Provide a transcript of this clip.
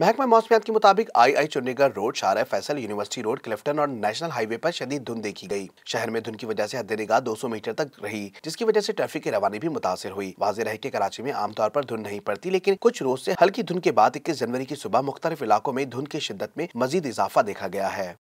महकमा मौसमियात के मुताबिक आई आई चंडीगढ़ रोड शारा फैसल यूनिवर्सिटी रोड क्लिफ्टन और नेशनल हाईवे पर शदीद धुंध देखी गई शहर में धुंध की वजह से हदे निगाह दो मीटर तक रही जिसकी वजह से ट्रैफिक की रवानी भी मुतासर हुई वाजे रहे कि कराची में आमतौर पर धुंध नहीं पड़ती लेकिन कुछ रोज से हल्की धुंध के बाद इक्कीस जनवरी की सुबह मुख्तलिफ इलाकों में धुंध की शिद्दत में मजीद इजाफा देखा गया है